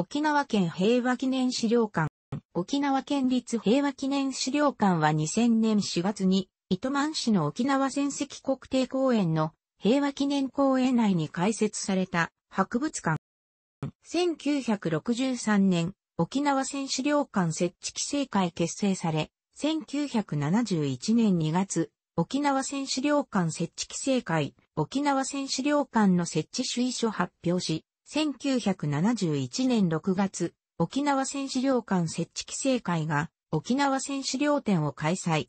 沖縄県平和記念資料館。沖縄県立平和記念資料館は2000年4月に、糸満市の沖縄戦績国定公園の平和記念公園内に開設された博物館。1963年、沖縄戦資料館設置規制会結成され、1971年2月、沖縄戦資料館設置規制会、沖縄戦資料館の設置主意書発表し、1971年6月、沖縄戦資料館設置規制会が沖縄戦資料展を開催。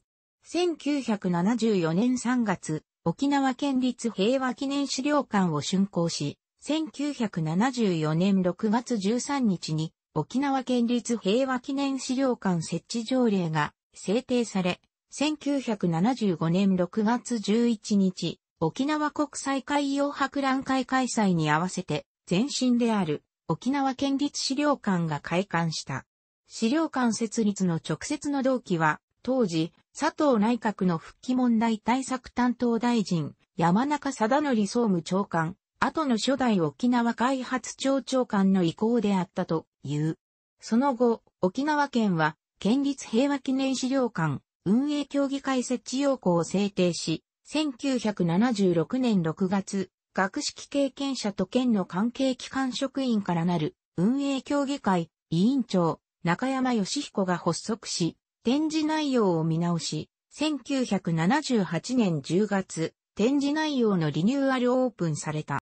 1974年3月、沖縄県立平和記念資料館を竣工し、1974年6月13日に沖縄県立平和記念資料館設置条例が制定され、1975年6月11日、沖縄国際海洋博覧会開催に合わせて前身である沖縄県立資料館が開館した。資料館設立の直接の動機は、当時、佐藤内閣の復帰問題対策担当大臣、山中貞則総務長官、後の初代沖縄開発庁長官の意向であったという。その後、沖縄県は、県立平和記念資料館、運営協議会設置要項を制定し、1976年6月、学識経験者と県の関係機関職員からなる運営協議会委員長中山義彦が発足し、展示内容を見直し、1978年10月、展示内容のリニューアルオープンされた。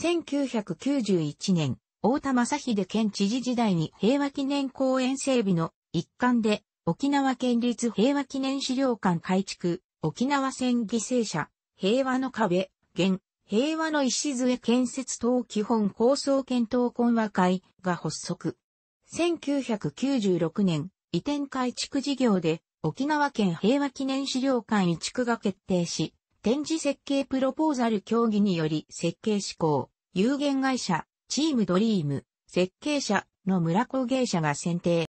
1991年、大田正秀県知事時代に平和記念公園整備の一環で、沖縄県立平和記念資料館改築、沖縄戦犠牲者、平和の壁、現、平和の礎建設等基本構想検討懇話会が発足。1996年、移転改築事業で沖縄県平和記念資料館移築が決定し、展示設計プロポーザル協議により設計施行、有限会社、チームドリーム、設計者の村工芸者が選定。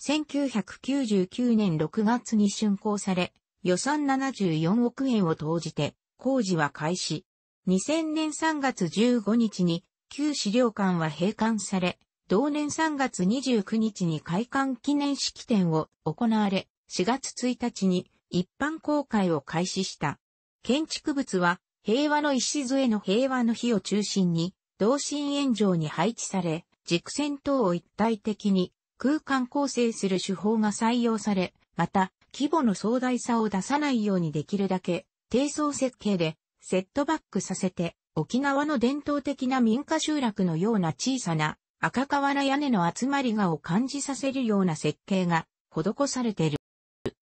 1999年6月に竣工され、予算74億円を投じて工事は開始。2000年3月15日に旧資料館は閉館され、同年3月29日に開館記念式典を行われ、4月1日に一般公開を開始した。建築物は平和の礎の平和の日を中心に、同心円状に配置され、軸線等を一体的に空間構成する手法が採用され、また規模の壮大さを出さないようにできるだけ低層設計でセットバックさせて、沖縄の伝統的な民家集落のような小さな赤瓦屋根の集まりがを感じさせるような設計が施されている。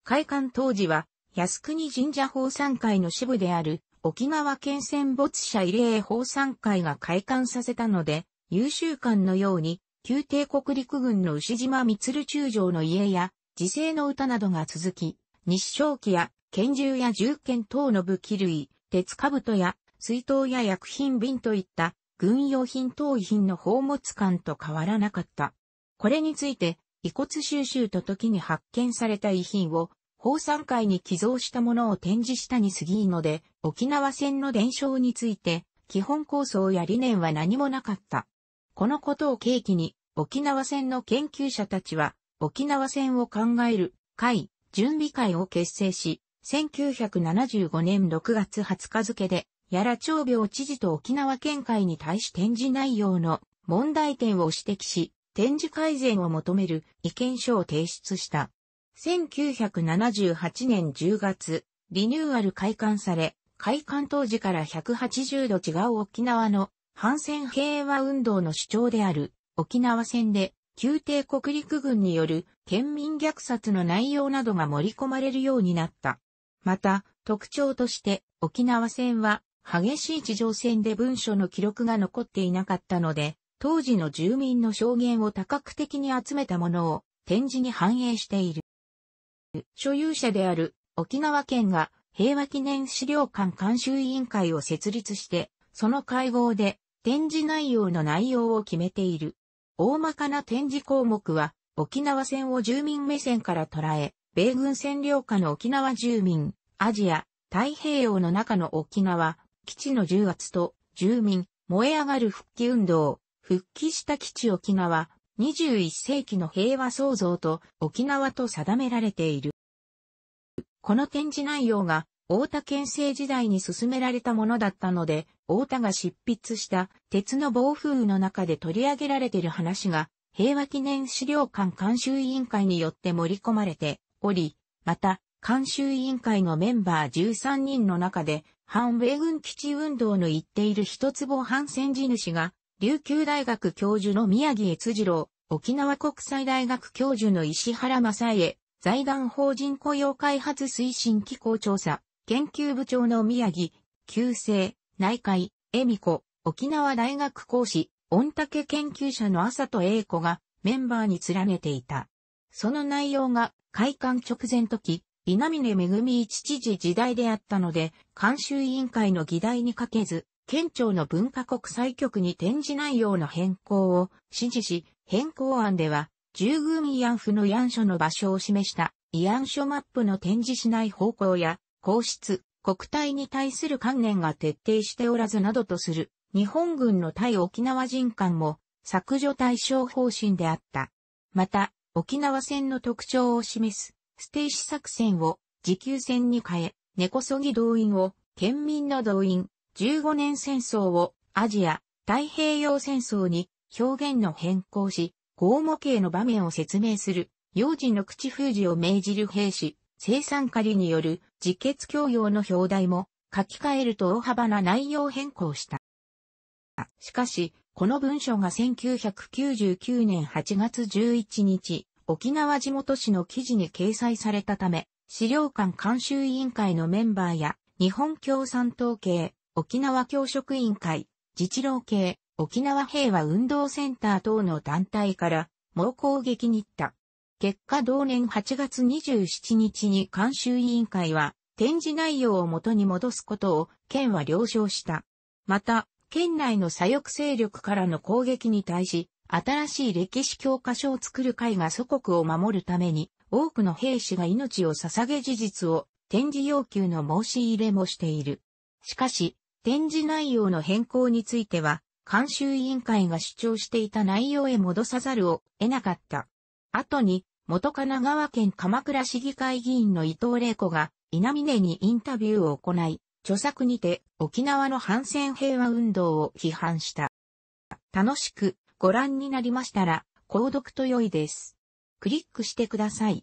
開館当時は靖国神社法産会の支部である沖縄県戦没者慰霊法産会が開館させたので、優秀館のように旧帝国陸軍の牛島満中将の家や自生の歌などが続き、日照期や拳銃や銃剣等の武器類、鉄兜や水筒や薬品瓶といった軍用品等遺品の宝物館と変わらなかった。これについて、遺骨収集と時に発見された遺品を、法山会に寄贈したものを展示したに過ぎので、沖縄戦の伝承について、基本構想や理念は何もなかった。このことを契機に、沖縄戦の研究者たちは、沖縄戦を考える会、準備会を結成し、1975年6月20日付で、や良長病知事と沖縄県会に対し展示内容の問題点を指摘し、展示改善を求める意見書を提出した。1978年10月、リニューアル開館され、開館当時から180度違う沖縄の反戦平和運動の主張である沖縄戦で宮廷国陸軍による県民虐殺の内容などが盛り込まれるようになった。また、特徴として沖縄戦は激しい地上戦で文書の記録が残っていなかったので、当時の住民の証言を多角的に集めたものを展示に反映している。所有者である沖縄県が平和記念資料館監修委員会を設立して、その会合で展示内容の内容を決めている。大まかな展示項目は沖縄戦を住民目線から捉え、米軍占領下の沖縄住民、アジア、太平洋の中の沖縄、基地の重圧と、住民、燃え上がる復帰運動、復帰した基地沖縄、21世紀の平和創造と沖縄と定められている。この展示内容が、大田県政時代に進められたものだったので、大田が執筆した鉄の暴風雨の中で取り上げられている話が、平和記念資料館監修委員会によって盛り込まれて、おり、また、監修委員会のメンバー13人の中で、反米軍基地運動の言っている一坪反戦地主が、琉球大学教授の宮城悦次郎、沖縄国際大学教授の石原正恵、財団法人雇用開発推進機構調査、研究部長の宮城、旧姓、内海、恵美子、沖縄大学講師、御嶽研究者の朝と英子がメンバーに連ねていた。その内容が開館直前時、稲峰恵一知事時代であったので、監修委員会の議題にかけず、県庁の文化国際局に展示内容の変更を指示し、変更案では、従軍慰安婦の慰安所の場所を示した慰安所マップの展示しない方向や、皇室、国体に対する観念が徹底しておらずなどとする、日本軍の対沖縄人間も削除対象方針であった。また、沖縄戦の特徴を示す、ステイシ作戦を持久戦に変え、根こそぎ動員を、県民の動員、15年戦争を、アジア、太平洋戦争に、表現の変更し、合模型の場面を説明する、幼児の口封じを命じる兵士、生産仮による自決強要の表題も書き換えると大幅な内容変更した。しかし、この文書が1999年8月11日、沖縄地元紙の記事に掲載されたため、資料館監修委員会のメンバーや、日本共産党系、沖縄教職委員会、自治労系、沖縄平和運動センター等の団体から、猛攻撃に行った。結果同年8月27日に監修委員会は、展示内容を元に戻すことを、県は了承した。また、県内の左翼勢力からの攻撃に対し、新しい歴史教科書を作る会が祖国を守るために、多くの兵士が命を捧げ事実を、展示要求の申し入れもしている。しかし、展示内容の変更については、監修委員会が主張していた内容へ戻さざるを得なかった。後に、元神奈川県鎌倉市議会議員の伊藤玲子が、稲峰にインタビューを行い、著作にて沖縄の反戦平和運動を批判した。楽しくご覧になりましたら、購読と良いです。クリックしてください。